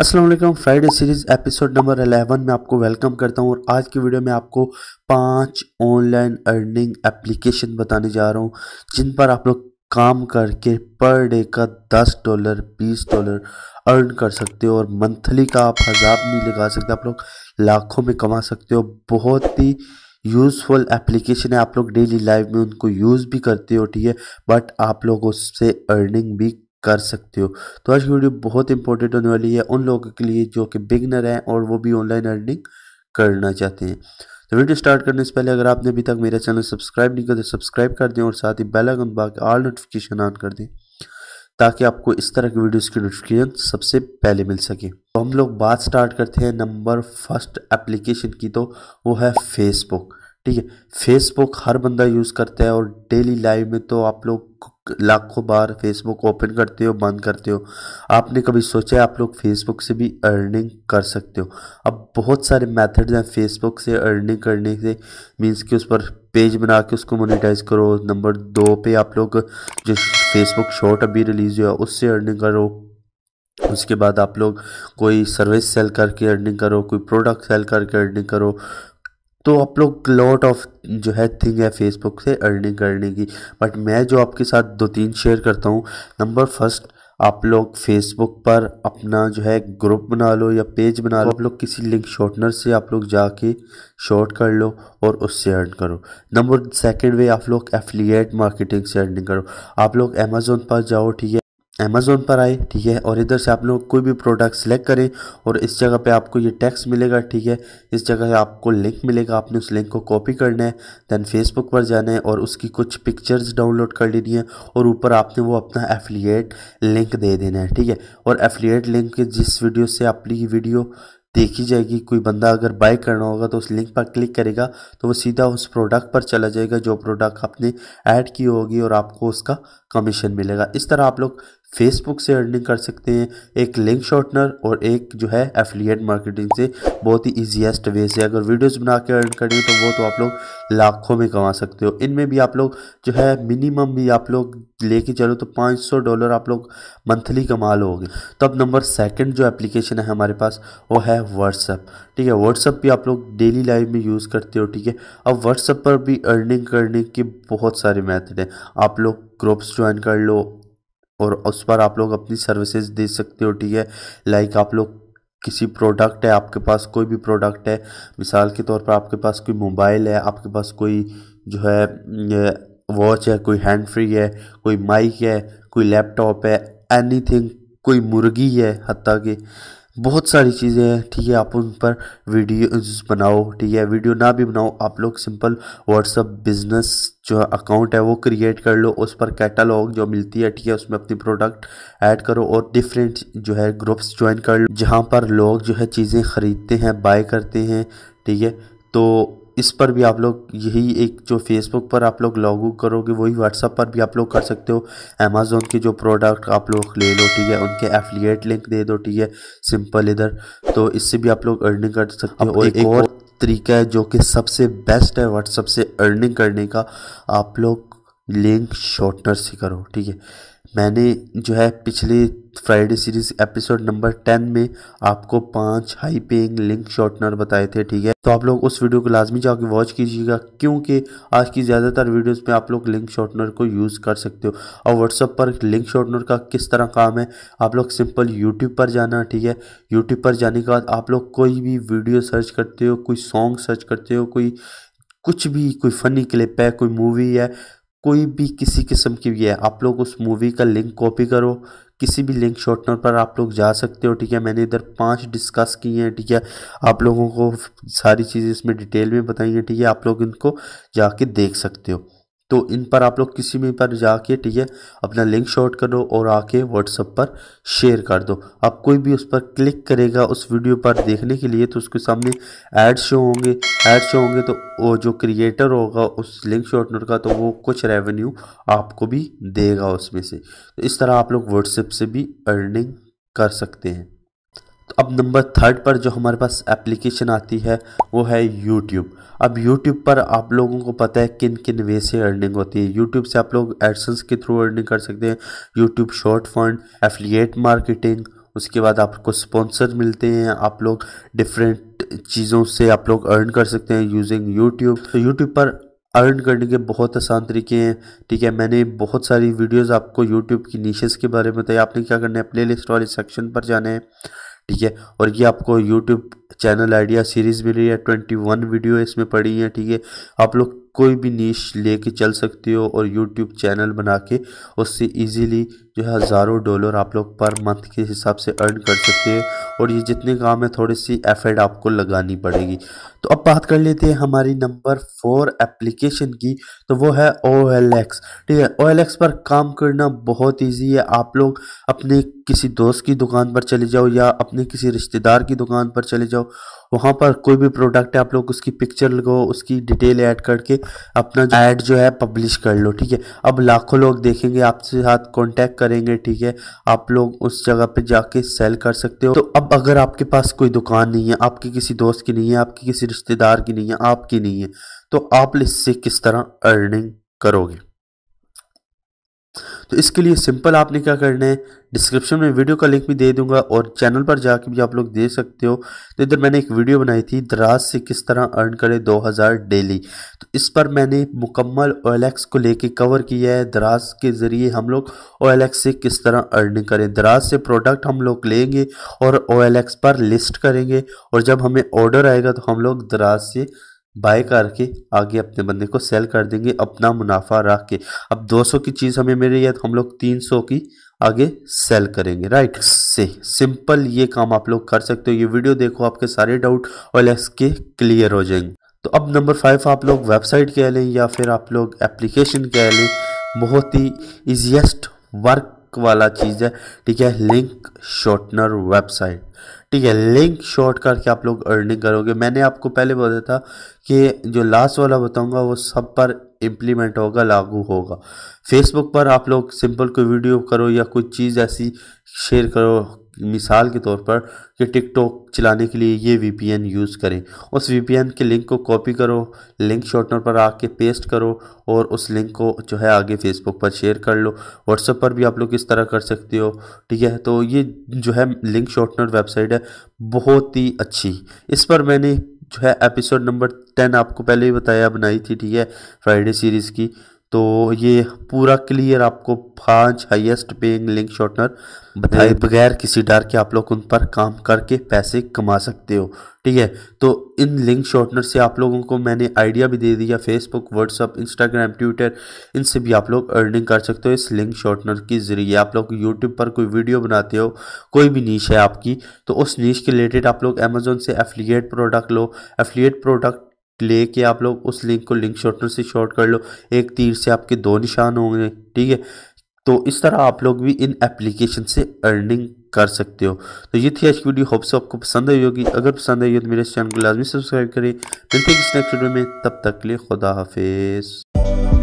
Aslam Friday series episode number 11 में आपको welcome करता हूँ और आज की वीडियो में आपको पांच ऑनलाइन अर्निंग एप्लीकेशन बताने जा रहा हूँ जिन पर आप लोग काम करके पर डे का 10 डॉलर 20 डॉलर अर्न कर सकते हो और मंथली का आप हज़ार नहीं लगा सकते आप लोग लाखों में कमा सकते हो बहुत ही यूज़फुल एप्लीकेशन है आप लोग डेली लाइफ में उनको यूज़ भी करते हो ठीक है बट आप लोग उससे अर्निंग भी कर सकते हो तो आज की वीडियो बहुत इंपॉर्टेंट होने वाली है उन लोगों के लिए जो कि बिगनर हैं और वो भी ऑनलाइन अर्निंग करना चाहते हैं तो वीडियो स्टार्ट करने से पहले अगर आपने अभी तक मेरा चैनल सब्सक्राइब नहीं किया तो सब्सक्राइब कर दें और साथ ही बेल आइकन दबा के ऑल नोटिफिकेशन ऑन कर दें ताकि आपको इस तरह की वीडियोस की नोटिफिकेशन सबसे पहले मिल सके तो हम लोग बात स्टार्ट करते हैं नंबर फर्स्ट एप्लीकेशन की तो वो है फेसबुक ठीक है फेसबुक हर बंदा यूज़ करता है और डेली लाइफ में तो आप लोग लाखों बार फेसबुक ओपन करते हो बंद करते हो आपने कभी सोचा है आप लोग फेसबुक से भी अर्निंग कर सकते हो अब बहुत सारे मेथड्स हैं फेसबुक से अर्निंग करने से मींस कि उस पर पेज बना के उसको मोनेटाइज करो नंबर दो पे आप लोग जो फेसबुक शॉर्ट अभी रिलीज़ हुआ उससे अर्निंग करो उसके बाद आप लोग कोई सर्विस सेल करके अर्निंग करो कोई प्रोडक्ट सेल करके अर्निंग करो तो आप लोग लॉट ऑफ जो है थिंग है फेसबुक से अर्निंग करने की बट मैं जो आपके साथ दो तीन शेयर करता हूँ नंबर फर्स्ट आप लोग फेसबुक पर अपना जो है ग्रुप बना लो या पेज बना लो आप लोग किसी लिंक शॉर्टनर से आप लोग जाके शॉर्ट कर लो और उससे अर्न करो नंबर सेकंड वे आप लोग एफिलिएट मार्केटिंग से अर्निंग करो आप लोग अमेज़ोन पर जाओ ठीक है अमेज़ोन पर आए ठीक है और इधर से आप लोग कोई भी प्रोडक्ट सेलेक्ट करें और इस जगह पे आपको ये टैक्स मिलेगा ठीक है इस जगह पे आपको लिंक मिलेगा आपने उस लिंक को कॉपी करना है देन फेसबुक पर जाना है और उसकी कुछ पिक्चर्स डाउनलोड कर लेनी है और ऊपर आपने वो अपना एफिलिएट लिंक दे देना है ठीक है और एफिलिएट लिंक जिस वीडियो से आपकी वीडियो देखी जाएगी कोई बंदा अगर बाय करना होगा तो उस लिंक पर क्लिक करेगा तो वो सीधा उस प्रोडक्ट पर चला जाएगा जो प्रोडक्ट आपने ऐड की होगी और आपको उसका कमीशन मिलेगा इस तरह आप लोग फेसबुक से अर्निंग कर सकते हैं एक लिंक शॉर्टनर और एक जो है एफिलिएट मार्केटिंग से बहुत ही ईजीएसट वे से अगर वीडियोस बना के अर्न करें तो वो तो आप लोग लाखों में कमा सकते हो इनमें भी आप लोग जो है मिनिमम भी आप लोग लेके चलो तो 500 डॉलर आप लोग मंथली कमा लोगे तो अब नंबर सेकंड जो एप्लीकेशन है हमारे पास वो है व्हाट्सअप ठीक है व्हाट्सअप भी आप लोग डेली लाइफ में यूज़ करते हो ठीक है अब व्हाट्सअप पर भी अर्निंग करने के बहुत सारे मैथड हैं आप लोग ग्रुप्स ज्वाइन कर लो और उस पर आप लोग अपनी सर्विसेज दे सकते हो ठीक है लाइक आप लोग किसी प्रोडक्ट है आपके पास कोई भी प्रोडक्ट है मिसाल के तौर पर आपके पास कोई मोबाइल है आपके पास कोई जो है वॉच है कोई हैंड फ्री है कोई माइक है कोई लैपटॉप है एनीथिंग कोई मुर्गी है हती कि बहुत सारी चीज़ें हैं ठीक है आप उन पर वीडियो बनाओ ठीक है वीडियो ना भी बनाओ आप लोग सिंपल व्हाट्सअप बिजनेस जो अकाउंट है वो क्रिएट कर लो उस पर कैटलॉग जो मिलती है ठीक है उसमें अपनी प्रोडक्ट ऐड करो और डिफरेंट जो है ग्रुप्स ज्वाइन कर लो जहाँ पर लोग जो है चीज़ें ख़रीदते हैं बाय करते हैं ठीक है तो इस पर भी आप लोग यही एक जो फेसबुक पर आप लोग लॉग करोगे वही व्हाट्सअप पर भी आप लोग कर सकते हो अमेजोन के जो प्रोडक्ट आप लोग ले लो ठीक है उनके एफिलिएट लिंक दे दो ठीक है सिंपल इधर तो इससे भी आप लोग अर्निंग कर सकते हो और एक और तरीका है जो कि सबसे बेस्ट है व्हाट्सअप से अर्निंग करने का आप लोग लिंक शॉर्टनर से करो ठीक है मैंने जो है पिछले Friday series episode number ten में आपको पांच हाई पेइंग लिंक शॉर्टनर बताए थे ठीक है तो आप लोग उस वीडियो को लाजमी जाके वॉच कीजिएगा क्योंकि आज की ज़्यादातर वीडियोस में आप लोग लिंक शॉर्टनर को यूज़ कर सकते हो और व्हाट्सअप पर लिंक शॉर्टनर का किस तरह काम है आप लोग सिंपल यूट्यूब पर जाना ठीक है यूट्यूब पर जाने के बाद आप लोग कोई भी वीडियो सर्च करते हो कोई सॉन्ग सर्च करते हो कोई कुछ भी कोई फ़नी क्लिप है कोई मूवी है कोई भी किसी किस्म की भी है आप लोग उस मूवी का लिंक कॉपी करो किसी भी लिंक शॉर्टनर पर आप लोग जा सकते हो ठीक है मैंने इधर पांच डिस्कस किए हैं ठीक है आप लोगों को सारी चीज़ें इसमें डिटेल में बताई हैं ठीक है आप लोग इनको जाके देख सकते हो तो इन पर आप लोग किसी भी पर जाके ठीक है अपना लिंक शॉर्ट करो और आके व्हाट्सअप पर शेयर कर दो आप कोई भी उस पर क्लिक करेगा उस वीडियो पर देखने के लिए तो उसके सामने एड शो होंगे एड शो होंगे तो वो जो क्रिएटर होगा उस लिंक नोट का तो वो कुछ रेवेन्यू आपको भी देगा उसमें से तो इस तरह आप लोग व्हाट्सएप से भी अर्निंग कर सकते हैं अब नंबर थर्ड पर जो हमारे पास एप्लीकेशन आती है वो है यूट्यूब अब यूट्यूब पर आप लोगों को पता है किन किन वे से अर्निंग होती है यूट्यूब से आप लोग एडसन्स के थ्रू अर्निंग कर सकते हैं YouTube short fund affiliate marketing उसके बाद आपको स्पॉन्सर मिलते हैं आप लोग डिफरेंट चीज़ों से आप लोग अर्न कर सकते हैं यूजिंग यूट्यूब तो यूट्यूब पर अर्न करने के बहुत आसान तरीके हैं ठीक है मैंने बहुत सारी वीडियोस आपको यूट्यूब की नीशेस के बारे में बताया आपने क्या करना है प्लेलिस्ट वाले सेक्शन पर जाना है ठीक है और ये आपको यूट्यूब चैनल आइडिया सीरीज़ मिली है ट्वेंटी वन वीडियो इसमें पड़ी है ठीक है आप लोग कोई भी नीश लेके चल सकते हो और यूट्यूब चैनल बना के उससे इजीली जो है हज़ारों डॉलर आप लोग पर मंथ के हिसाब से अर्न कर सकते हैं और ये जितने काम है थोड़ी सी एफर्ट आपको लगानी पड़ेगी तो अब बात कर लेते हैं हमारी नंबर फोर एप्लीकेशन की तो वो है ओ एल एक्स ठीक है ओ एल एक्स पर काम करना बहुत ईजी है आप लोग अपने किसी दोस्त की दुकान पर चले जाओ या अपने किसी रिश्तेदार की दुकान पर चले जाओ वहाँ पर कोई भी प्रोडक्ट है आप लोग उसकी पिक्चर लगाओ उसकी डिटेल ऐड करके अपना ऐड जो है पब्लिश कर लो ठीक है अब लाखों लोग देखेंगे आपसे साथ कॉन्टेक्ट करेंगे ठीक है आप लोग उस जगह पे जाके सेल कर सकते हो तो अब अगर आपके पास कोई दुकान नहीं है आपके किसी दोस्त की नहीं है आपके किसी रिश्तेदार की नहीं है आपकी नहीं है तो आप इससे किस तरह अर्निंग करोगे तो इसके लिए सिंपल आपने क्या करना है डिस्क्रिप्शन में वीडियो का लिंक भी दे दूंगा और चैनल पर जाके भी आप लोग देख सकते हो तो इधर मैंने एक वीडियो बनाई थी दराज से किस तरह अर्न करें 2000 डेली तो इस पर मैंने मुकम्मल ओएलएक्स को लेके कवर किया है दराज के ज़रिए हम लोग ओ से किस तरह अर्न करें दराज से प्रोडक्ट हम लोग लेंगे और ओ पर लिस्ट करेंगे और जब हमें ऑर्डर आएगा तो हम लोग दराज से बाय करके आगे अपने बंदे को सेल कर देंगे अपना मुनाफा रख के अब 200 की चीज़ हमें मिल रही है तो हम लोग 300 की आगे सेल करेंगे राइट से सिंपल ये काम आप लोग कर सकते हो ये वीडियो देखो आपके सारे डाउट और लेस के क्लियर हो जाएंगे तो अब नंबर फाइव आप लोग वेबसाइट कह लें या फिर आप लोग एप्लीकेशन कह लें बहुत ही ईजिएस्ट वर्क वाला चीज़ है ठीक है लिंक शॉर्टनर वेबसाइट ठीक है लिंक शॉर्ट करके आप लोग अर्निंग करोगे मैंने आपको पहले बोला था कि जो लास्ट वाला बताऊंगा वो सब पर इम्प्लीमेंट होगा लागू होगा फेसबुक पर आप लोग सिंपल कोई वीडियो करो या कोई चीज़ ऐसी शेयर करो मिसाल के तौर पर कि टिकटॉक चलाने के लिए ये वीपीएन यूज़ करें उस वीपीएन के लिंक को कॉपी करो लिंक शॉर्टनर पर आके पेस्ट करो और उस लिंक को जो है आगे फेसबुक पर शेयर कर लो व्हाट्सएप पर भी आप लोग इस तरह कर सकते हो ठीक है तो ये जो है लिंक शॉर्टनर वेबसाइट है बहुत ही अच्छी इस पर मैंने जो है एपिसोड नंबर टेन आपको पहले ही बताया बनाई थी ठीक है फ्राइडे सीरीज़ की तो ये पूरा क्लियर आपको पांच हाईएस्ट पेइंग लिंक शॉर्टनर बताए हम्म। बगैर किसी डर के आप लोग उन पर काम करके पैसे कमा सकते हो ठीक है तो इन लिंक शॉर्टनर से आप लोगों को मैंने आइडिया भी दे दिया फेसबुक व्हाट्सअप इंस्टाग्राम ट्विटर इनसे भी आप लोग अर्निंग कर सकते हो इस लिंक शॉर्टनर के ज़रिए आप लोग यूट्यूब पर कोई वीडियो बनाते हो कोई भी नीच है आपकी तो उस नीच के रिलेटेड आप लोग अमेजोन से एफिलिएट प्रोडक्ट लो एफिलिएट प्रोडक्ट लेके आप लोग उस लिंक को लिंक शॉर्टर से शॉर्ट कर लो एक तीर से आपके दो निशान होंगे ठीक है तो इस तरह आप लोग भी इन एप्लीकेशन से अर्निंग कर सकते हो तो ये थी आज की वीडियो होप्स आपको पसंद आई होगी अगर पसंद आई हो तो मेरे चैनल को लाजमी सब्सक्राइब करें मिलते हैं नेक्स्ट वीडियो में तब तक के लिए खुदा हाफिज़